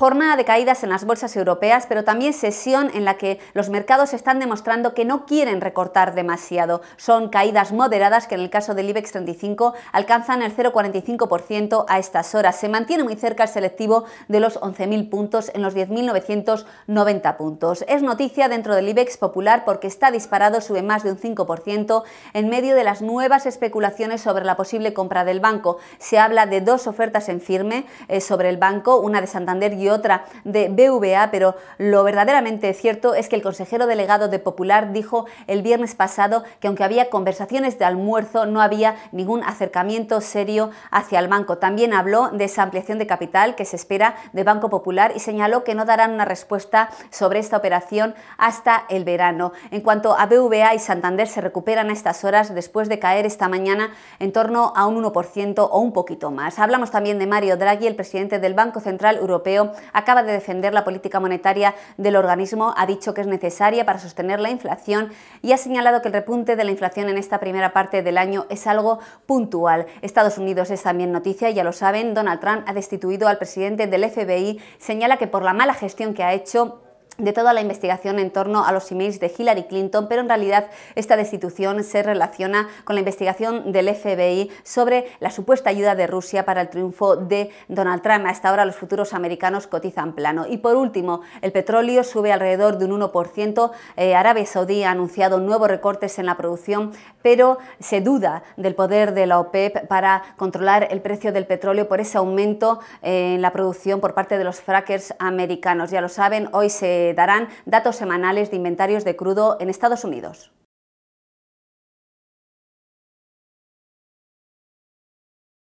Jornada de caídas en las bolsas europeas, pero también sesión en la que los mercados están demostrando que no quieren recortar demasiado. Son caídas moderadas que en el caso del IBEX 35 alcanzan el 0,45% a estas horas. Se mantiene muy cerca el selectivo de los 11.000 puntos en los 10.990 puntos. Es noticia dentro del IBEX Popular porque está disparado, sube más de un 5% en medio de las nuevas especulaciones sobre la posible compra del banco. Se habla de dos ofertas en firme eh, sobre el banco, una de Santander y otra de BVA, pero lo verdaderamente cierto es que el consejero delegado de Popular dijo el viernes pasado que aunque había conversaciones de almuerzo, no había ningún acercamiento serio hacia el banco. También habló de esa ampliación de capital que se espera de Banco Popular y señaló que no darán una respuesta sobre esta operación hasta el verano. En cuanto a BVA y Santander se recuperan a estas horas después de caer esta mañana en torno a un 1% o un poquito más. Hablamos también de Mario Draghi, el presidente del Banco Central Europeo, acaba de defender la política monetaria del organismo, ha dicho que es necesaria para sostener la inflación y ha señalado que el repunte de la inflación en esta primera parte del año es algo puntual. Estados Unidos es también noticia, ya lo saben, Donald Trump ha destituido al presidente del FBI, señala que por la mala gestión que ha hecho de toda la investigación en torno a los emails de Hillary Clinton, pero en realidad esta destitución se relaciona con la investigación del FBI sobre la supuesta ayuda de Rusia para el triunfo de Donald Trump. Hasta ahora los futuros americanos cotizan plano. Y por último, el petróleo sube alrededor de un 1%. Eh, Arabia Saudí ha anunciado nuevos recortes en la producción, pero se duda del poder de la OPEP e para controlar el precio del petróleo por ese aumento eh, en la producción por parte de los frackers americanos. Ya lo saben, hoy se darán datos semanales de inventarios de crudo en Estados Unidos.